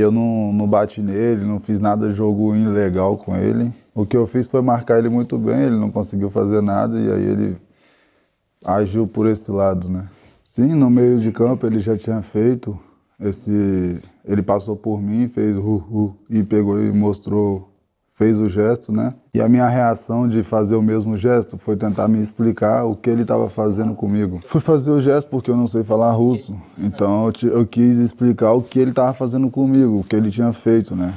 Eu não, não bati nele, não fiz nada jogo ilegal com ele. O que eu fiz foi marcar ele muito bem, ele não conseguiu fazer nada e aí ele agiu por esse lado, né? Sim, no meio de campo ele já tinha feito esse, ele passou por mim, fez uh, uh, e pegou e mostrou fez o gesto, né? E a minha reação de fazer o mesmo gesto foi tentar me explicar o que ele estava fazendo comigo. Fui fazer o gesto porque eu não sei falar russo, então eu, te, eu quis explicar o que ele estava fazendo comigo, o que ele tinha feito, né?